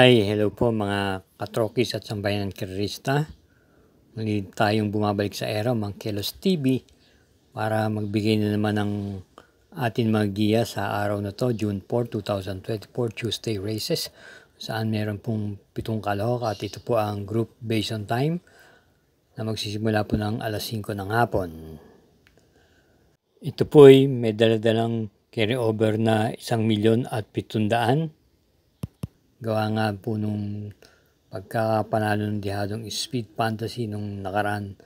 Hi, hello po mga katrokis at sambayanan kirista. Muli tayong bumabalik sa era ng Kelos TV para magbigay na naman ng atin mga giya sa araw na to, June 4, 2024, Tuesday Races, saan meron pong pitong kalahok at ito po ang group based on time na magsisimula po ng alas 5 ng hapon. Ito po ay may daladalang carryover na 1 milyon at 700 Gawa nga po nung pagkapanalo ng dihadong Speed Fantasy nung nakaraan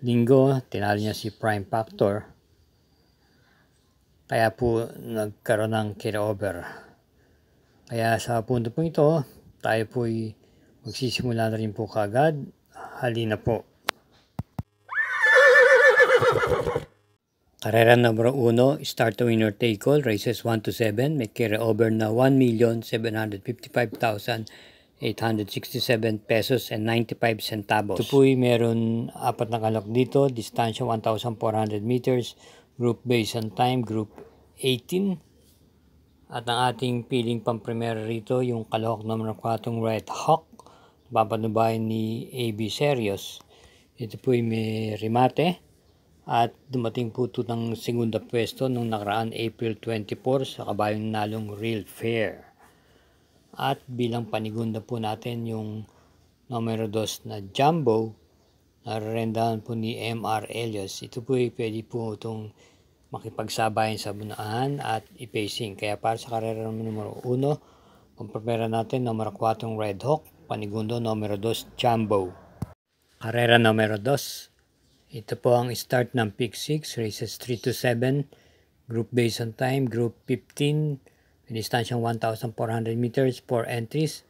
linggo, tinalo niya si Prime Factor. Kaya po nagkaroon ng carryover. Kaya sa punto po ito, tayo po ay magsisimula na rin po kagad. Halina po. Karera number 1, start to winner take all, races 1 to 7, may carry over na 1,755,867 pesos and 95 centavos. Ito ay meron apat na kalok dito, distansya 1,400 meters, group base and time, group 18. At ang ating piling premier rito, yung kalahok number 4, Red Hawk, papanubayan ni AB Serios. Ito ay may remate at dumating po ito ng segunda pwesto nung nakaraan April 24 sa kabayong nalong Real Fair. At bilang panigunda po natin yung numero 2 na Jumbo na rendahan po ni MR Elias. Ito po ay pwede po itong makipagsabayan sa bunaan at i-pacing. Kaya para sa karera numero 1, kumpapera natin numero 4 Red Hawk, panigundo numero 2 Jumbo. Karera numero 2, ito po ang start ng pick 6, races 3 to 7, group based on time, group 15, dinistansyang 1,400 meters, 4 entries.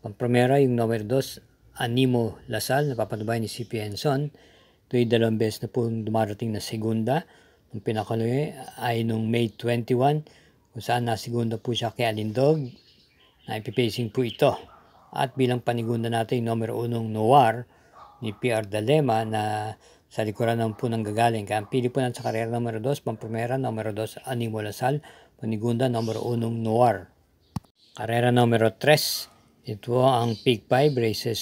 Pampromera, yung number 2, Animo Lasal, napapanubay ni C.P. Henson. Ito ay dalawang beses na po dumarating na segunda. Ang pinakaloy ay nung May 21, kung saan na segunda po siya kay Alindog. Na ipipacing po ito. At bilang panigunda natin, numero 1 ng Noir ni P.R. Dalema na sa likuran ng punang gagaling, kaampi po ng sa karera numero 2, Pamprimera numero 2, Animo Lasal, Panigunda numero 1, Noir. Karera numero 3, ito ang Peak 5 races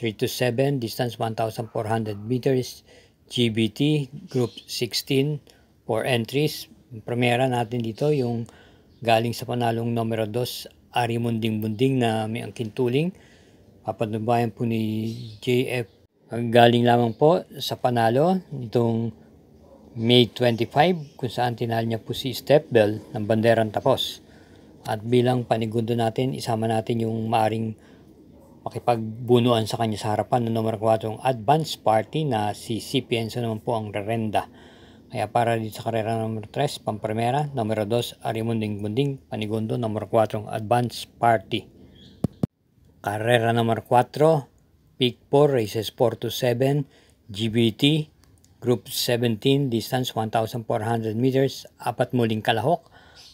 3 to 7, distance 1,400 meters, GBT, group 16, for entries. Primera natin dito yung galing sa panalong numero 2, Arimunding Bunding na may angkin tuling. Papanubayan po ni JF galing lamang po sa panalo nitong May 25 kung saan tinahal niya po si Step Bell ng banderang tapos. At bilang panigundo natin, isama natin yung maaring makipagbunuan sa kanya sa harapan ng numero 4 ang advance party na si CPNSO naman po ang rerenda. Kaya para dito sa karera numero 3, Pampremera, numero 2, Arimunding Bunding, Panigundo, numero 4 ang advance party. Karera numero 4, Peak 4, races 4 to 7, GBT, Group 17, distance 1,400 meters, apat muling kalahok.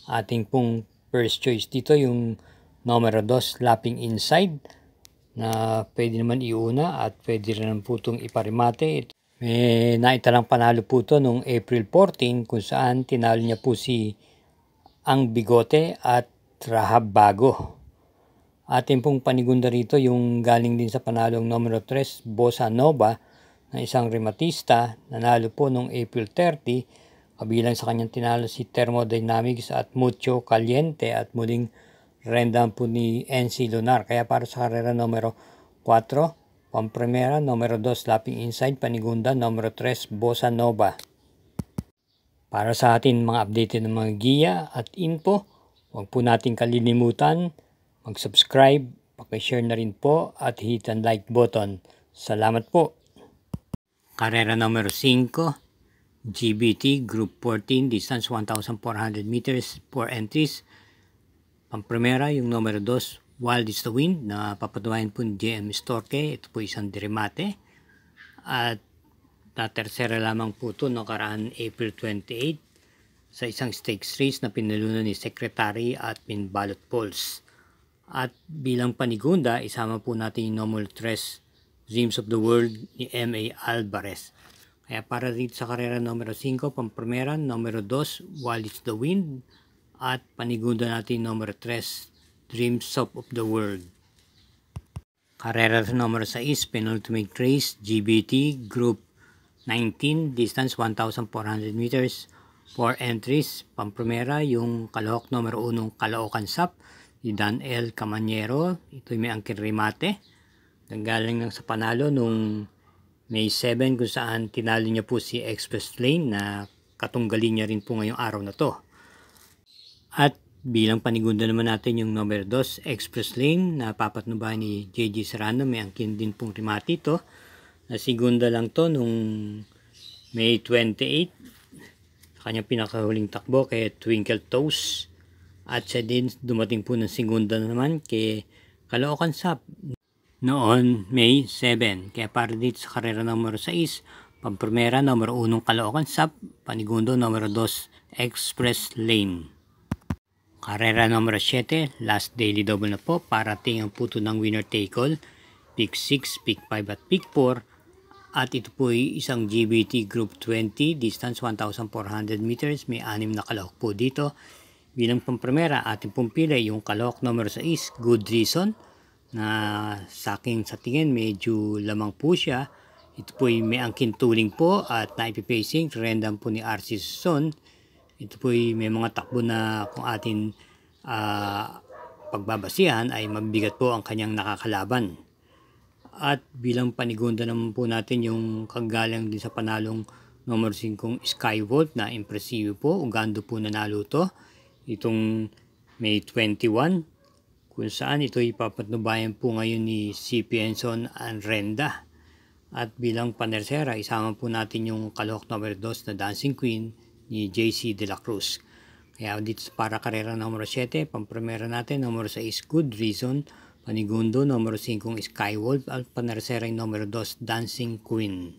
Ating pong first choice dito yung numero 2, lapping inside, na pwede naman iuna at pwede rin po itong iparimate. May naitalang panalo po ito noong April 14 kung saan tinalo niya po si Ang Bigote at Rahab Bago atin pong panigunda rito yung galing din sa panalong numero 3, Bossa Nova, na isang rematista, nanalo po noong April 30, kabilang sa kanyang tinalo si Thermodynamics at Mucho Caliente at muling rendang po ni NC Lunar. Kaya para sa karera numero 4, Pampremera, numero 2, Lapping Inside, Panigunda, numero 3, Bossa Nova. Para sa atin mga updated ng mga giya at info, huwag po natin kalilimutan mag-subscribe, pakishare na rin po at hit ang like button. Salamat po. Karera numero 5, GBT Group 14, distance 1,400 meters, 4 entries. Pamprimera, yung numero 2, Wild is the Wind, na papatunayan po ni JM Storke. Ito po isang dirimate. At na tercera lamang po ito no karaan April 28 sa isang stakes race na pinalunan ni Secretary at Minbalot Balot at bilang panigunda, isama po natin yung normal tres Dreams of the World ni M.A. Alvarez. Kaya para dito sa karera numero 5, pamprimera, numero 2, While It's the Wind, at panigunda natin numero 3, Dreams of, of the World. Karera numero 6, penultimate race, GBT, Group 19, distance 1,400 meters, 4 entries, pamprimera, yung kalahok numero 1, Kalaokan Sap, ni Dan L. Camanyero. Ito may angkin remate. Nanggaling lang sa panalo nung May 7 kung saan tinalo niya po si Express Lane na katunggali niya rin po ngayong araw na to. At bilang panigunda naman natin yung number 2 Express Lane na papatnubahan ni JG Serrano. May angkin din pong remate ito. Na segunda lang to nung May 28 kanya pinakahuling takbo kay Twinkle Toes at siya din dumating po ng segunda naman kay Kalookan Sap noon May 7. Kaya para dito sa karera numero 6, Pamprimera numero 1 Kalookan Sap, Panigundo numero 2 Express Lane. Karera numero 7, last daily double na po, parating ang puto ng winner take all, pick 6, pick 5 at pick 4. At ito po ay isang GBT Group 20, distance 1,400 meters, may anim na kalahok po dito. Bilang pamprimera, atin pong pila yung kalok numero 6, good reason, na sa akin sa tingin medyo lamang po siya. Ito po ay may angkin tuling po at naipipacing, Random po ni RC Son. Ito po ay may mga takbo na kung atin uh, ah, pagbabasihan ay mabigat po ang kanyang nakakalaban. At bilang panigunda naman po natin yung kagalang din sa panalong numero 5 Skyvolt na impresibo po. Ugando po nanalo to itong May 21 kung saan ito ipapatnubayan po ngayon ni C.P. and Renda. At bilang panersera, isama po natin yung kalahok number 2 na Dancing Queen ni J.C. De La Cruz. Kaya dito para karera numero 7, pamprimera natin, numero 6, Good Reason, panigundo, numero 5, Skywolf, at panersera yung numero 2, Dancing Queen.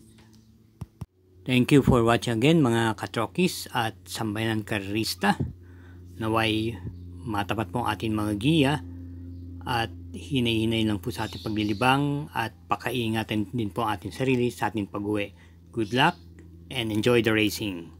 Thank you for watching again mga katrokis at sambayanan karista naway matapat po ang ating mga giya at hinay-hinay lang po sa ating paglilibang at pakaingatan din po ang ating sarili sa ating pag-uwi. Good luck and enjoy the racing!